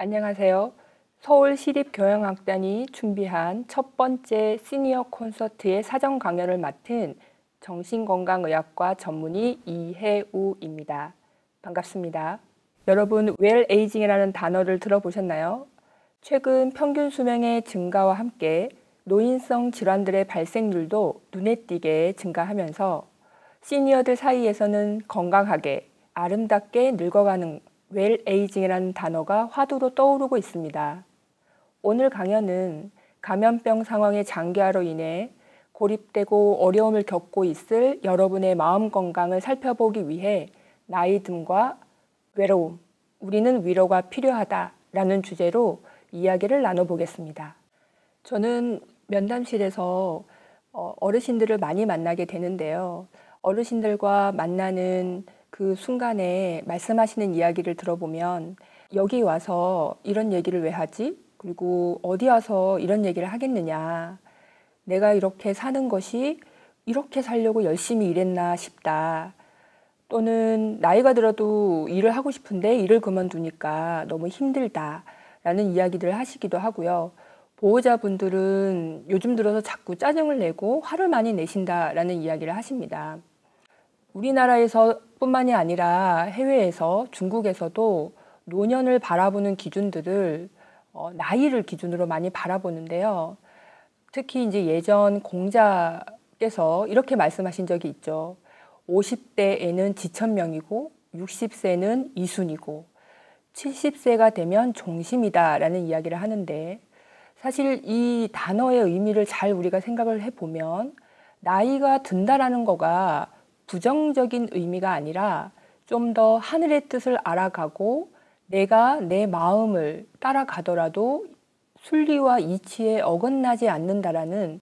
안녕하세요. 서울시립교향악단이 준비한 첫 번째 시니어 콘서트의 사전 강연을 맡은 정신건강의학과 전문의 이혜우입니다. 반갑습니다. 여러분, 웰에이징이라는 단어를 들어보셨나요? 최근 평균 수명의 증가와 함께 노인성 질환들의 발생률도 눈에 띄게 증가하면서 시니어들 사이에서는 건강하게 아름답게 늙어가는 웰에이징이라는 단어가 화두로 떠오르고 있습니다. 오늘 강연은 감염병 상황의 장기화로 인해 고립되고 어려움을 겪고 있을 여러분의 마음 건강을 살펴보기 위해 나이 듦과 외로움, 우리는 위로가 필요하다라는 주제로 이야기를 나눠보겠습니다. 저는 면담실에서 어, 어르신들을 많이 만나게 되는데요. 어르신들과 만나는 그 순간에 말씀하시는 이야기를 들어보면 여기 와서 이런 얘기를 왜 하지? 그리고 어디 와서 이런 얘기를 하겠느냐. 내가 이렇게 사는 것이 이렇게 살려고 열심히 일했나 싶다. 또는 나이가 들어도 일을 하고 싶은데 일을 그만두니까 너무 힘들다. 라는 이야기들을 하시기도 하고요. 보호자분들은 요즘 들어서 자꾸 짜증을 내고 화를 많이 내신다라는 이야기를 하십니다. 우리나라에서뿐만이 아니라 해외에서 중국에서도 노년을 바라보는 기준들을 어, 나이를 기준으로 많이 바라보는데요. 특히 이제 예전 공자께서 이렇게 말씀하신 적이 있죠. 50대에는 지천명이고 60세는 이순이고 70세가 되면 종심이다라는 이야기를 하는데 사실 이 단어의 의미를 잘 우리가 생각을 해보면 나이가 든다라는 거가 부정적인 의미가 아니라 좀 더 하늘의 뜻을 알아가고 내가 내 마음을 따라가더라도 순리와 이치에 어긋나지 않는다라는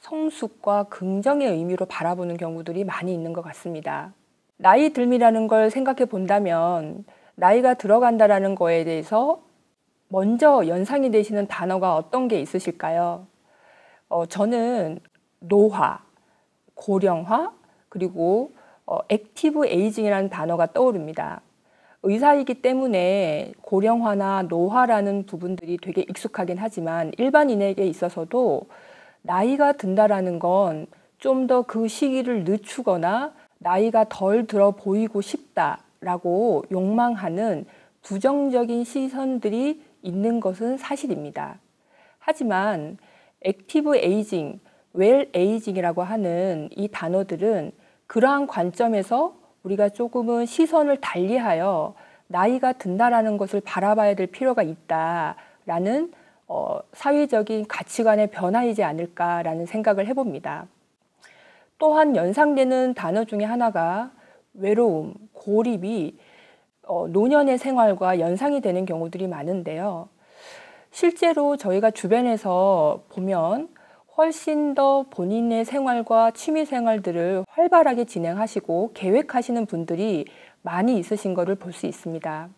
성숙과 긍정의 의미로 바라보는 경우들이 많이 있는 것 같습니다. 나이 들미라는 걸 생각해 본다면 나이가 들어간다라는 거에 대해서 먼저 연상이 되시는 단어가 어떤 게 있으실까요? 어, 저는 노화, 고령화, 그리고 어, 액티브 에이징이라는 단어가 떠오릅니다. 의사이기 때문에 고령화나 노화라는 부분들이 되게 익숙하긴 하지만 일반인에게 있어서도 나이가 든다라는 건 좀 더 그 시기를 늦추거나 나이가 덜 들어 보이고 싶다라고 욕망하는 부정적인 시선들이 있는 것은 사실입니다. 하지만 액티브 에이징, 웰 에이징이라고 하는 이 단어들은 그러한 관점에서 우리가 조금은 시선을 달리하여 나이가 든다라는 것을 바라봐야 될 필요가 있다라는 어, 사회적인 가치관의 변화이지 않을까라는 생각을 해봅니다. 또한 연상되는 단어 중에 하나가 외로움, 고립이 어, 노년의 생활과 연상이 되는 경우들이 많은데요. 실제로 저희가 주변에서 보면 훨씬 더 본인의 생활과 취미 생활들을 활발하게 진행하시고 계획하시는 분들이 많이 있으신 것을 볼 수 있습니다.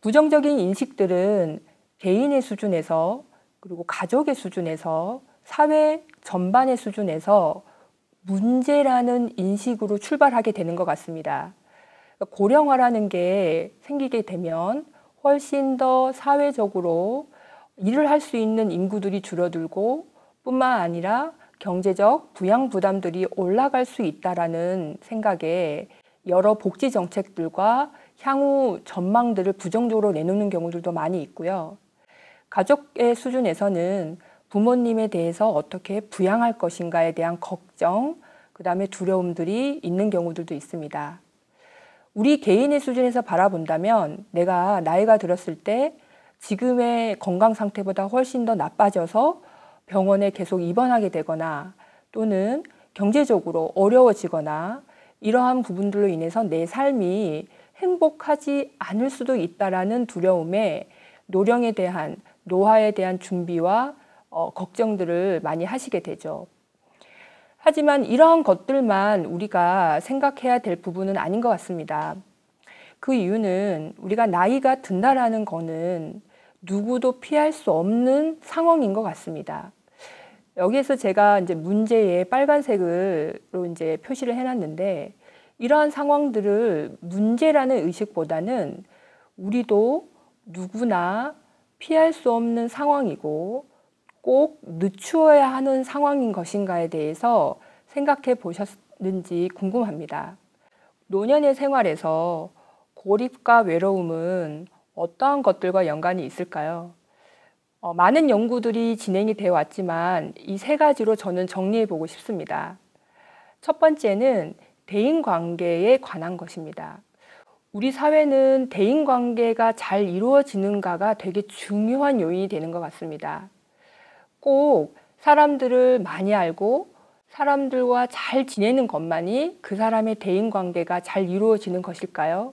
부정적인 인식들은 개인의 수준에서 그리고 가족의 수준에서 사회 전반의 수준에서 문제라는 인식으로 출발하게 되는 것 같습니다. 그러니까 고령화라는 게 생기게 되면 훨씬 더 사회적으로 일을 할 수 있는 인구들이 줄어들고 뿐만 아니라 경제적 부양 부담들이 올라갈 수 있다라는 생각에 여러 복지 정책들과 향후 전망들을 부정적으로 내놓는 경우들도 많이 있고요. 가족의 수준에서는 부모님에 대해서 어떻게 부양할 것인가에 대한 걱정, 그 다음에 두려움들이 있는 경우들도 있습니다. 우리 개인의 수준에서 바라본다면 내가 나이가 들었을 때 지금의 건강 상태보다 훨씬 더 나빠져서 병원에 계속 입원하게 되거나 또는 경제적으로 어려워지거나 이러한 부분들로 인해서 내 삶이 행복하지 않을 수도 있다라는 두려움에 노령에 대한 노화에 대한 준비와 어, 걱정들을 많이 하시게 되죠. 하지만 이러한 것들만 우리가 생각해야 될 부분은 아닌 것 같습니다. 그 이유는 우리가 나이가 든다라는 거는 누구도 피할 수 없는 상황인 것 같습니다. 여기에서 제가 이제 문제의 빨간색으로 이제 표시를 해놨는데 이러한 상황들을 문제라는 의식보다는 우리도 누구나 피할 수 없는 상황이고 꼭 늦추어야 하는 상황인 것인가에 대해서 생각해 보셨는지 궁금합니다. 노년의 생활에서 고립과 외로움은 어떠한 것들과 연관이 있을까요? 어, 많은 연구들이 진행이 되어 왔지만 이 세 가지로 저는 정리해 보고 싶습니다. 첫 번째는 대인 관계에 관한 것입니다. 우리 사회는 대인 관계가 잘 이루어지는가가 되게 중요한 요인이 되는 것 같습니다. 꼭 사람들을 많이 알고 사람들과 잘 지내는 것만이 그 사람의 대인 관계가 잘 이루어지는 것일까요?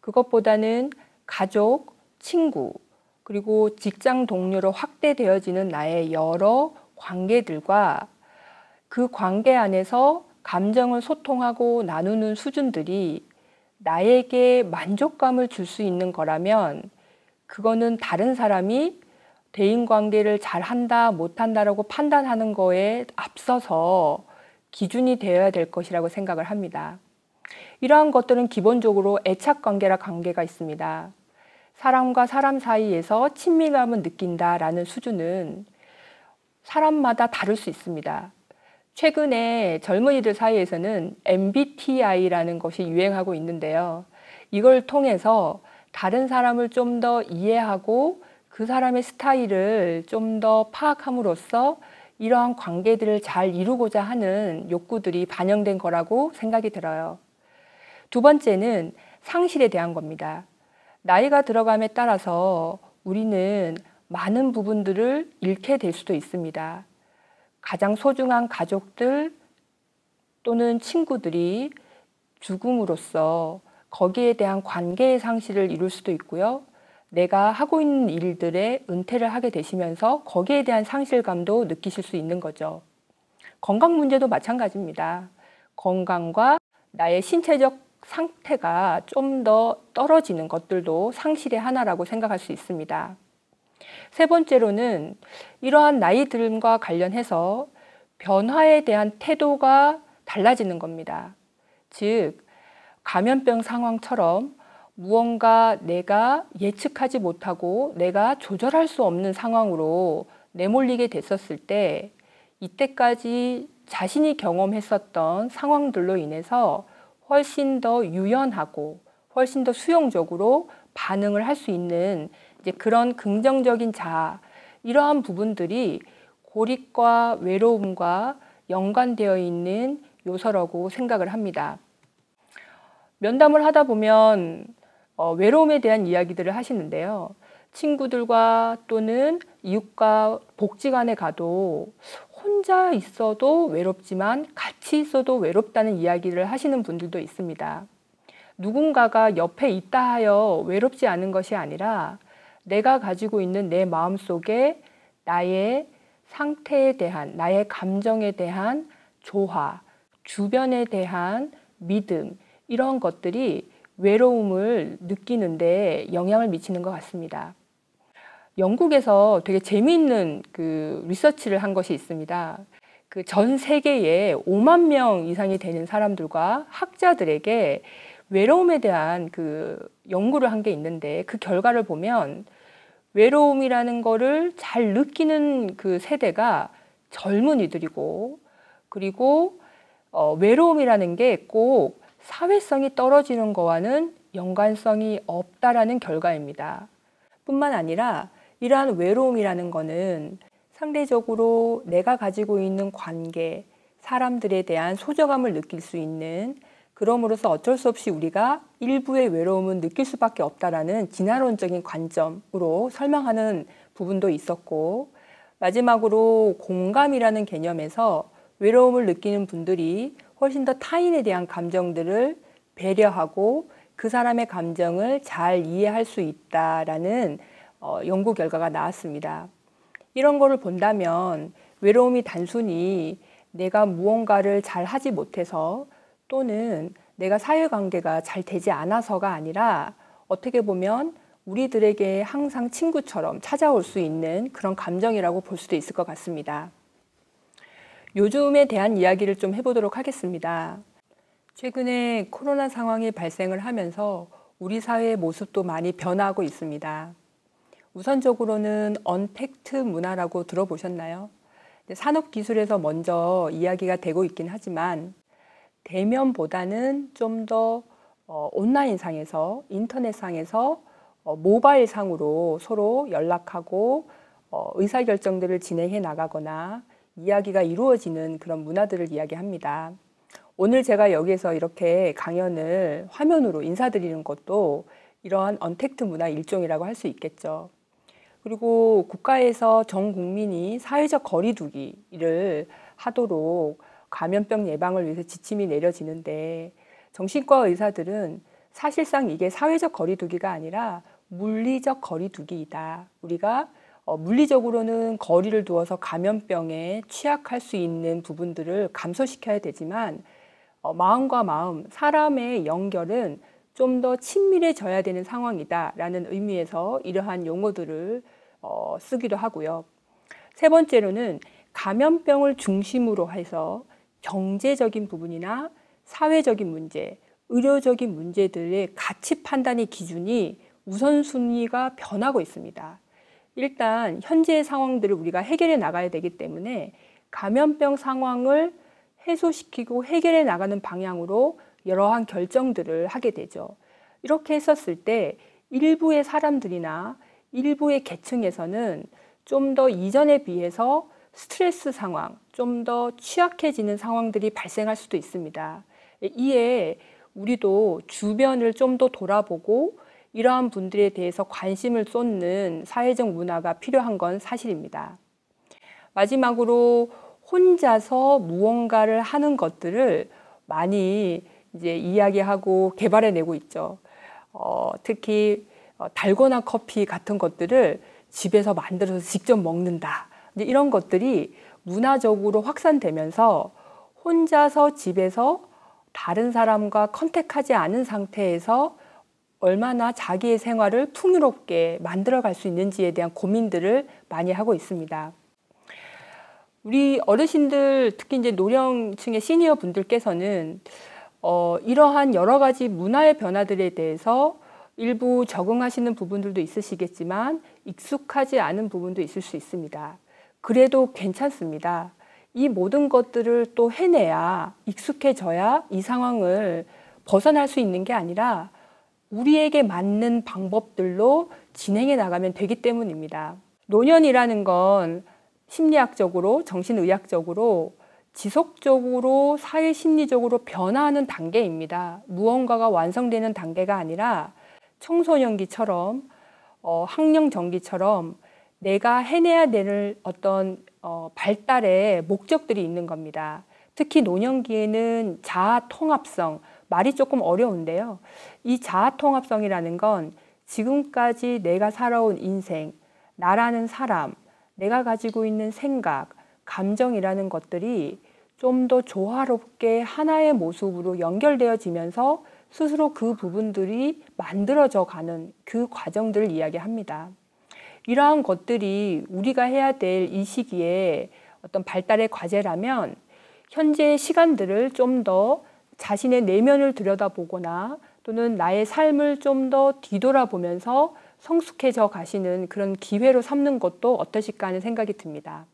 그것보다는 가족, 친구, 그리고 직장 동료로 확대되어지는 나의 여러 관계들과 그 관계 안에서 감정을 소통하고 나누는 수준들이 나에게 만족감을 줄 수 있는 거라면 그거는 다른 사람이 대인 관계를 잘 한다, 못 한다라고 판단하는 거에 앞서서 기준이 되어야 될 것이라고 생각을 합니다. 이러한 것들은 기본적으로 애착 관계라 관계가 있습니다. 사람과 사람 사이에서 친밀감을 느낀다라는 수준은 사람마다 다를 수 있습니다. 최근에 젊은이들 사이에서는 MBTI라는 것이 유행하고 있는데요. 이걸 통해서 다른 사람을 좀 더 이해하고 그 사람의 스타일을 좀 더 파악함으로써 이러한 관계들을 잘 이루고자 하는 욕구들이 반영된 거라고 생각이 들어요. 두 번째는 상실에 대한 겁니다. 나이가 들어감에 따라서 우리는 많은 부분들을 잃게 될 수도 있습니다. 가장 소중한 가족들 또는 친구들이 죽음으로써 거기에 대한 관계의 상실을 이룰 수도 있고요. 내가 하고 있는 일들에 은퇴를 하게 되시면서 거기에 대한 상실감도 느끼실 수 있는 거죠. 건강 문제도 마찬가지입니다. 건강과 나의 신체적 상태가 좀 더 떨어지는 것들도 상실의 하나라고 생각할 수 있습니다. 세 번째로는 이러한 나이 들과 관련해서 변화에 대한 태도가 달라지는 겁니다. 즉, 감염병 상황처럼 무언가 내가 예측하지 못하고 내가 조절할 수 없는 상황으로 내몰리게 됐었을 때 이때까지 자신이 경험했었던 상황들로 인해서 훨씬 더 유연하고 훨씬 더 수용적으로 반응을 할 수 있는 이제 그런 긍정적인 자아 이러한 부분들이 고립과 외로움과 연관되어 있는 요소라고 생각을 합니다. 면담을 하다 보면 어, 외로움에 대한 이야기들을 하시는데요. 친구들과 또는 이웃과 복지관에 가도 혼자 있어도 외롭지만 같이 있어도 외롭다는 이야기를 하시는 분들도 있습니다. 누군가가 옆에 있다 하여 외롭지 않은 것이 아니라 내가 가지고 있는 내 마음 속에 나의 상태에 대한, 나의 감정에 대한 조화, 주변에 대한 믿음, 이런 것들이 외로움을 느끼는데 영향을 미치는 것 같습니다. 영국에서 되게 재미있는 그 리서치를 한 것이 있습니다. 그 전 세계에 5만 명 이상이 되는 사람들과 학자들에게 외로움에 대한 그 연구를 한 게 있는데 그 결과를 보면 외로움이라는 거를 잘 느끼는 그 세대가 젊은이들이고 그리고 어, 외로움이라는 게 꼭 사회성이 떨어지는 거와는 연관성이 없다라는 결과입니다. 뿐만 아니라 이러한 외로움이라는 것은 상대적으로 내가 가지고 있는 관계, 사람들에 대한 소저감을 느낄 수 있는 그러므로서 어쩔 수 없이 우리가 일부의 외로움은 느낄 수밖에 없다라는 진화론적인 관점으로 설명하는 부분도 있었고 마지막으로 공감이라는 개념에서 외로움을 느끼는 분들이 훨씬 더 타인에 대한 감정들을 배려하고 그 사람의 감정을 잘 이해할 수 있다라는 어, 연구 결과가 나왔습니다. 이런 거를 본다면 외로움이 단순히 내가 무언가를 잘 하지 못해서 또는 내가 사회관계가 잘 되지 않아서가 아니라 어떻게 보면 우리들에게 항상 친구처럼 찾아올 수 있는 그런 감정이라고 볼 수도 있을 것 같습니다. 요즘에 대한 이야기를 좀 해보도록 하겠습니다. 최근에 코로나 상황이 발생을 하면서 우리 사회의 모습도 많이 변하고 화 있습니다. 우선적으로는 언택트 문화라고 들어보셨나요? 산업 기술에서 먼저 이야기가 되고 있긴 하지만 대면보다는 좀더 어, 온라인상에서 인터넷상에서 어, 모바일상으로 서로 연락하고 어, 의사결정들을 진행해 나가거나 이야기가 이루어지는 그런 문화들을 이야기합니다. 오늘 제가 여기에서 이렇게 강연을 화면으로 인사드리는 것도 이러한 언택트 문화 일종이라고 할 수 있겠죠. 그리고 국가에서 전 국민이 사회적 거리두기를 하도록 감염병 예방을 위해서 지침이 내려지는데 정신과 의사들은 사실상 이게 사회적 거리두기가 아니라 물리적 거리두기이다. 우리가 어, 물리적으로는 거리를 두어서 감염병에 취약할 수 있는 부분들을 감소시켜야 되지만 어, 마음과 마음, 사람의 연결은 좀 더 친밀해져야 되는 상황이다라는 의미에서 이러한 용어들을 어, 쓰기도 하고요. 세 번째로는 감염병을 중심으로 해서 경제적인 부분이나 사회적인 문제, 의료적인 문제들의 가치 판단의 기준이 우선순위가 변하고 있습니다. 일단 현재의 상황들을 우리가 해결해 나가야 되기 때문에 감염병 상황을 해소시키고 해결해 나가는 방향으로 여러한 결정들을 하게 되죠. 이렇게 했었을 때 일부의 사람들이나 일부의 계층에서는 좀 더 이전에 비해서 스트레스 상황, 좀 더 취약해지는 상황들이 발생할 수도 있습니다. 이에 우리도 주변을 좀 더 돌아보고 이러한 분들에 대해서 관심을 쏟는 사회적 문화가 필요한 건 사실입니다. 마지막으로 혼자서 무언가를 하는 것들을 많이 이제 이야기하고 개발해내고 있죠. 어, 특히 어, 달고나 커피 같은 것들을 집에서 만들어서 직접 먹는다. 이런 것들이 문화적으로 확산되면서 혼자서 집에서 다른 사람과 컨택하지 않은 상태에서 얼마나 자기의 생활을 풍요롭게 만들어 갈 수 있는지에 대한 고민들을 많이 하고 있습니다. 우리 어르신들, 특히 이제 노령층의 시니어 분들께서는 어, 이러한 여러 가지 문화의 변화들에 대해서 일부 적응하시는 부분들도 있으시겠지만 익숙하지 않은 부분도 있을 수 있습니다. 그래도 괜찮습니다. 이 모든 것들을 또 해내야 익숙해져야 이 상황을 벗어날 수 있는 게 아니라 우리에게 맞는 방법들로 진행해 나가면 되기 때문입니다. 노년이라는 건 심리학적으로, 정신의학적으로 지속적으로 사회 심리적으로 변화하는 단계입니다. 무언가가 완성되는 단계가 아니라 청소년기처럼 어, 학령 전기처럼 내가 해내야 될 어떤 어, 발달의 목적들이 있는 겁니다. 특히 노년기에는 자아 통합성 말이 조금 어려운데요. 이 자아 통합성이라는 건 지금까지 내가 살아온 인생, 나라는 사람, 내가 가지고 있는 생각, 감정이라는 것들이 좀 더 조화롭게 하나의 모습으로 연결되어지면서 스스로 그 부분들이 만들어져 가는 그 과정들을 이야기합니다. 이러한 것들이 우리가 해야 될 이 시기에 어떤 발달의 과제라면 현재의 시간들을 좀 더 자신의 내면을 들여다보거나 또는 나의 삶을 좀 더 뒤돌아보면서 성숙해져 가시는 그런 기회로 삼는 것도 어떠실까 하는 생각이 듭니다.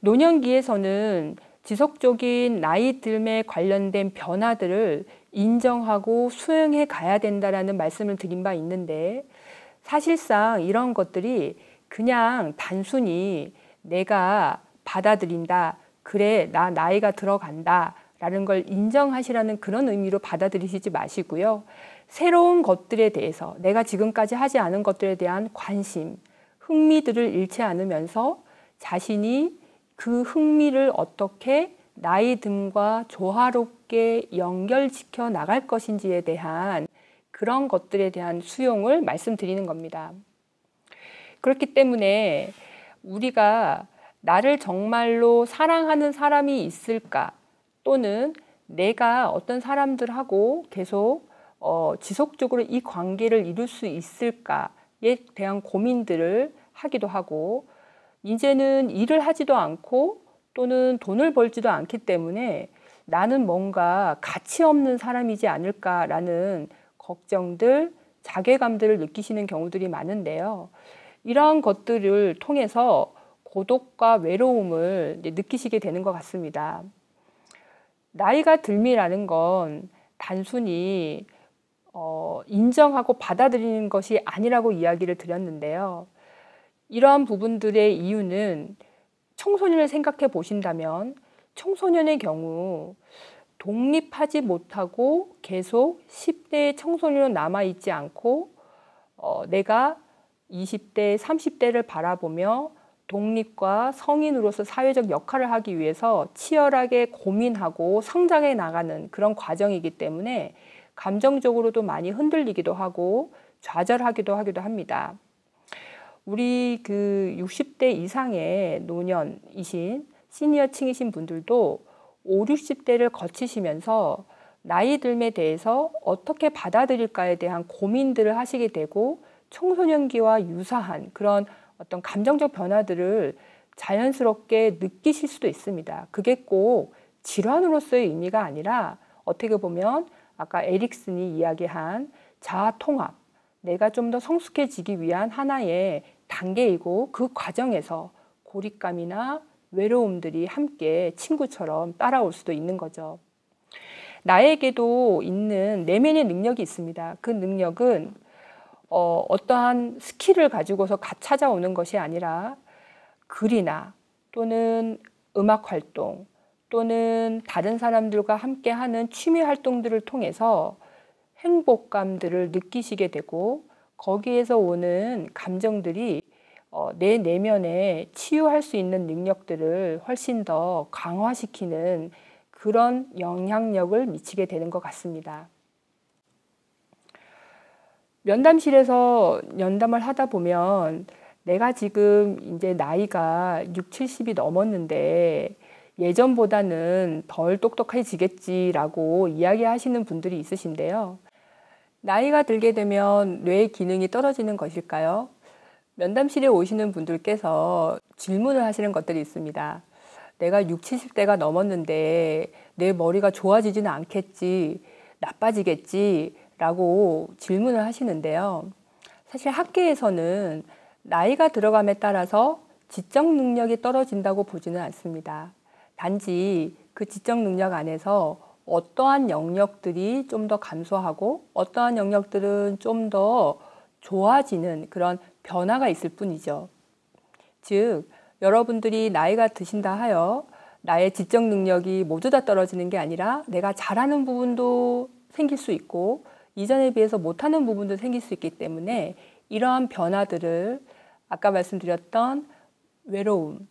노년기에서는 지속적인 나이 듦에 관련된 변화들을 인정하고 수행해 가야 된다라는 말씀을 드린 바 있는데 사실상 이런 것들이 그냥 단순히 내가 받아들인다. 그래, 나 나이가 들어간다. 라는 걸 인정하시라는 그런 의미로 받아들이시지 마시고요. 새로운 것들에 대해서 내가 지금까지 하지 않은 것들에 대한 관심, 흥미들을 잃지 않으면서 자신이 그 흥미를 어떻게 나이 등과 조화롭게 연결시켜 나갈 것인지에 대한 그런 것들에 대한 수용을 말씀드리는 겁니다. 그렇기 때문에 우리가 나를 정말로 사랑하는 사람이 있을까 또는 내가 어떤 사람들하고 계속 어, 지속적으로 이 관계를 이룰 수 있을까에 대한 고민들을 하기도 하고 이제는 일을 하지도 않고 또는 돈을 벌지도 않기 때문에 나는 뭔가 가치 없는 사람이지 않을까라는 걱정들, 자괴감들을 느끼시는 경우들이 많은데요. 이러한 것들을 통해서 고독과 외로움을 느끼시게 되는 것 같습니다. 나이가 들미라는 건 단순히 어, 인정하고 받아들이는 것이 아니라고 이야기를 드렸는데요. 이러한 부분들의 이유는 청소년을 생각해 보신다면 청소년의 경우 독립하지 못하고 계속 10대 의 청소년으로 남아있지 않고 어, 내가 20대, 30대를 바라보며 독립과 성인으로서 사회적 역할을 하기 위해서 치열하게 고민하고 성장해 나가는 그런 과정이기 때문에 감정적으로도 많이 흔들리기도 하고 좌절하기도 하기도 합니다. 우리 그 60대 이상의 노년이신 시니어층이신 분들도 5, 60대를 거치시면서 나이 들에 대해서 어떻게 받아들일까에 대한 고민들을 하시게 되고 청소년기와 유사한 그런 어떤 감정적 변화들을 자연스럽게 느끼실 수도 있습니다. 그게 꼭 질환으로서의 의미가 아니라 어떻게 보면 아까 에릭슨이 이야기한 자아 통합, 내가 좀 더 성숙해지기 위한 하나의 단계이고 그 과정에서 고립감이나 외로움들이 함께 친구처럼 따라올 수도 있는 거죠. 나에게도 있는 내면의 능력이 있습니다. 그 능력은 어, 어떠한 스킬을 가지고서 찾아오는 것이 아니라 글이나 또는 음악 활동 또는 다른 사람들과 함께 하는 취미 활동들을 통해서 행복감들을 느끼시게 되고 거기에서 오는 감정들이 어, 내 내면에 치유할 수 있는 능력들을 훨씬 더 강화시키는 그런 영향력을 미치게 되는 것 같습니다. 면담실에서 면담을 하다 보면 내가 지금 이제 나이가 6, 70이 넘었는데 예전보다는 덜 똑똑해지겠지라고 이야기하시는 분들이 있으신데요. 나이가 들게 되면 뇌 기능이 떨어지는 것일까요? 면담실에 오시는 분들께서 질문을 하시는 것들이 있습니다. 내가 6, 70대가 넘었는데 내 머리가 좋아지지는 않겠지, 나빠지겠지 라고 질문을 하시는데요. 사실 학계에서는 나이가 들어감에 따라서 지적 능력이 떨어진다고 보지는 않습니다. 단지 그 지적 능력 안에서 어떠한 영역들이 좀 더 감소하고 어떠한 영역들은 좀 더 좋아지는 그런 변화가 있을 뿐이죠. 즉, 여러분들이 나이가 드신다 하여 나의 지적 능력이 모두 다 떨어지는 게 아니라 내가 잘하는 부분도 생길 수 있고 이전에 비해서 못하는 부분도 생길 수 있기 때문에 이러한 변화들을 아까 말씀드렸던 외로움,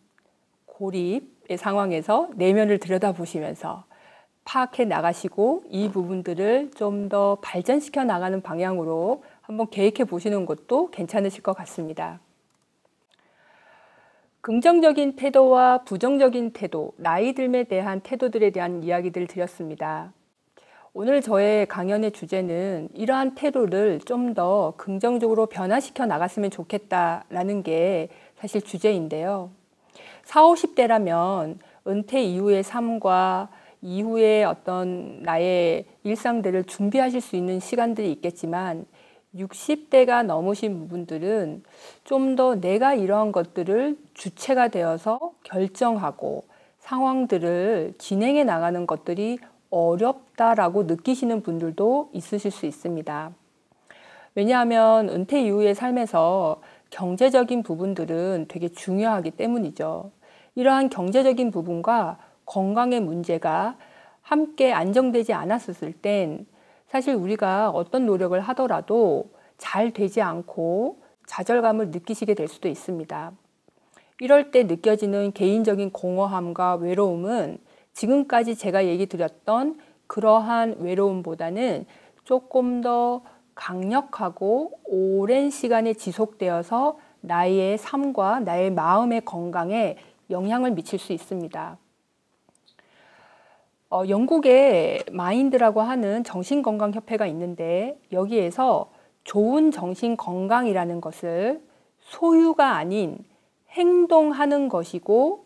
고립의 상황에서 내면을 들여다보시면서 파악해 나가시고 이 부분들을 좀 더 발전시켜 나가는 방향으로 한번 계획해 보시는 것도 괜찮으실 것 같습니다. 긍정적인 태도와 부정적인 태도, 나이듦에 대한 태도들에 대한 이야기들 드렸습니다. 오늘 저의 강연의 주제는 이러한 태도를 좀 더 긍정적으로 변화시켜 나갔으면 좋겠다라는 게 사실 주제인데요. 4 50대라면 은퇴 이후의 삶과 이후에 어떤 나의 일상들을 준비하실 수 있는 시간들이 있겠지만 60대가 넘으신 분들은 좀 더 내가 이러한 것들을 주체가 되어서 결정하고 상황들을 진행해 나가는 것들이 어렵다라고 느끼시는 분들도 있으실 수 있습니다. 왜냐하면 은퇴 이후의 삶에서 경제적인 부분들은 되게 중요하기 때문이죠. 이러한 경제적인 부분과 건강의 문제가 함께 안정되지 않았었을 땐 사실 우리가 어떤 노력을 하더라도 잘 되지 않고 좌절감을 느끼시게 될 수도 있습니다. 이럴 때 느껴지는 개인적인 공허함과 외로움은 지금까지 제가 얘기 드렸던 그러한 외로움보다는 조금 더 강력하고 오랜 시간에 지속되어서 나의 삶과 나의 마음의 건강에 영향을 미칠 수 있습니다. 어, 영국의 마인드라고 하는 정신건강협회가 있는데 여기에서 좋은 정신건강이라는 것을 소유가 아닌 행동하는 것이고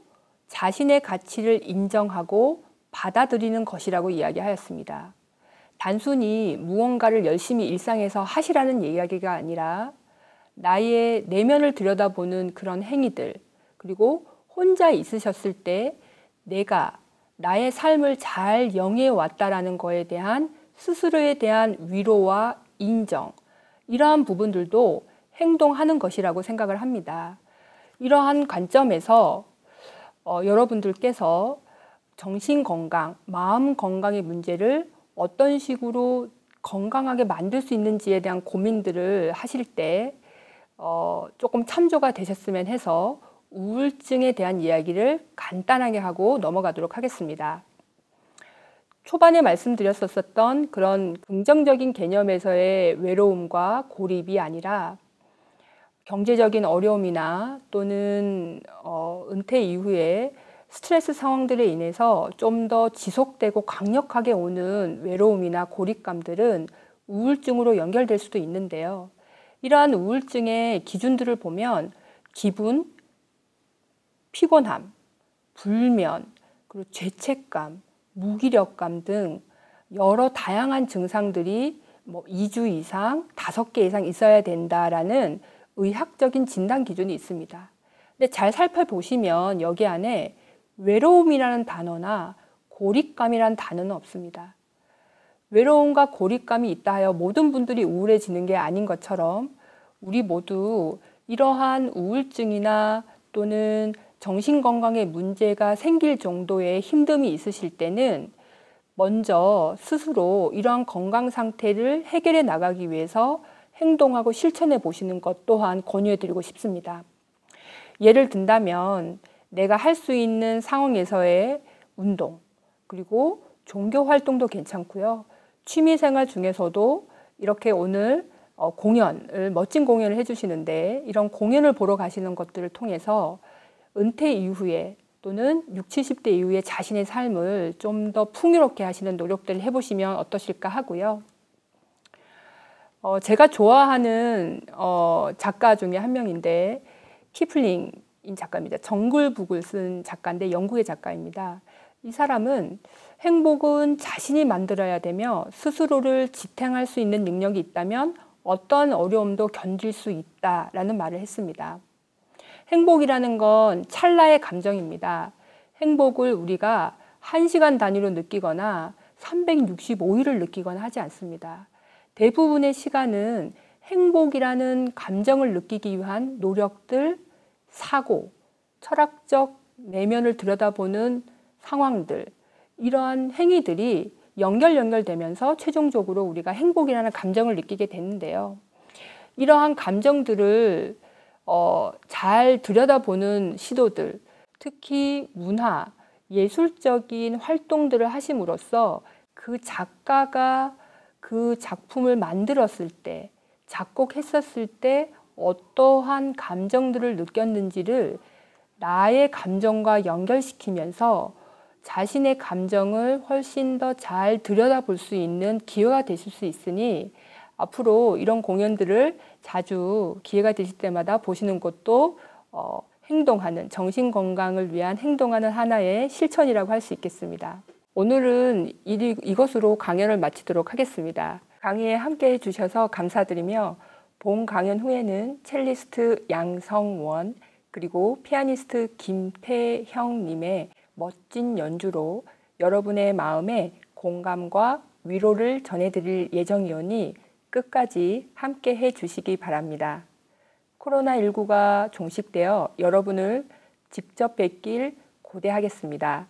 자신의 가치를 인정하고 받아들이는 것이라고 이야기하였습니다. 단순히 무언가를 열심히 일상에서 하시라는 이야기가 아니라 나의 내면을 들여다보는 그런 행위들 그리고 혼자 있으셨을 때 내가 나의 삶을 잘 영해왔다라는 것에 대한 스스로에 대한 위로와 인정, 이러한 부분들도 행동하는 것이라고 생각을 합니다. 이러한 관점에서 어, 여러분들께서 정신건강, 마음건강의 문제를 어떤 식으로 건강하게 만들 수 있는지에 대한 고민들을 하실 때 어, 조금 참조가 되셨으면 해서 우울증에 대한 이야기를 간단하게 하고 넘어가도록 하겠습니다. 초반에 말씀드렸었던 그런 긍정적인 개념에서의 외로움과 고립이 아니라 경제적인 어려움이나 또는 어, 은퇴 이후에 스트레스 상황들에 인해서 좀 더 지속되고 강력하게 오는 외로움이나 고립감들은 우울증으로 연결될 수도 있는데요. 이러한 우울증의 기준들을 보면 기분, 피곤함, 불면, 그리고 죄책감, 무기력감 등 여러 다양한 증상들이 뭐 2주 이상, 5개 이상 있어야 된다라는 의학적인 진단 기준이 있습니다. 근데 잘 살펴보시면 여기 안에 외로움이라는 단어나 고립감이라는 단어는 없습니다. 외로움과 고립감이 있다 하여 모든 분들이 우울해지는 게 아닌 것처럼 우리 모두 이러한 우울증이나 또는 정신건강에 문제가 생길 정도의 힘듦이 있으실 때는 먼저 스스로 이러한 건강 상태를 해결해 나가기 위해서 행동하고 실천해 보시는 것 또한 권유해 드리고 싶습니다. 예를 든다면 내가 할 수 있는 상황에서의 운동, 그리고 종교 활동도 괜찮고요. 취미 생활 중에서도 이렇게 오늘 어, 공연을, 멋진 공연을 해주시는데 이런 공연을 보러 가시는 것들을 통해서 은퇴 이후에 또는 60, 70대 이후에 자신의 삶을 좀 더 풍요롭게 하시는 노력들을 해보시면 어떠실까 하고요. 어, 제가 좋아하는 어, 작가 중에 한 명인데 키플링인 작가입니다. 정글북을 쓴 작가인데 영국의 작가입니다. 이 사람은 행복은 자신이 만들어야 되며 스스로를 지탱할 수 있는 능력이 있다면 어떤 어려움도 견딜 수 있다라는 말을 했습니다. 행복이라는 건 찰나의 감정입니다. 행복을 우리가 1시간 단위로 느끼거나 365일을 느끼거나 하지 않습니다. 대부분의 시간은 행복이라는 감정을 느끼기 위한 노력들, 사고, 철학적 내면을 들여다보는 상황들, 이러한 행위들이 연결 연결되면서 최종적으로 우리가 행복이라는 감정을 느끼게 되는데요. 이러한 감정들을 어, 잘 들여다보는 시도들, 특히 문화, 예술적인 활동들을 하심으로써 그 작가가 그 작품을 만들었을 때, 작곡했었을 때 어떠한 감정들을 느꼈는지를 나의 감정과 연결시키면서 자신의 감정을 훨씬 더 잘 들여다볼 수 있는 기회가 되실 수 있으니 앞으로 이런 공연들을 자주 기회가 되실 때마다 보시는 것도 어, 행동하는 정신 건강을 위한 행동하는 하나의 실천이라고 할 수 있겠습니다. 오늘은 이, 이것으로 강연을 마치도록 하겠습니다. 강의에 함께 해주셔서 감사드리며 본 강연 후에는 첼리스트 양성원 그리고 피아니스트 김태형님의 멋진 연주로 여러분의 마음에 공감과 위로를 전해드릴 예정이오니 끝까지 함께 해 주시기 바랍니다. 코로나19가 종식되어 여러분을 직접 뵙길 고대하겠습니다.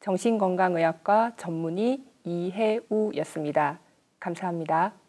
정신건강의학과 전문의 이혜우였습니다. 감사합니다.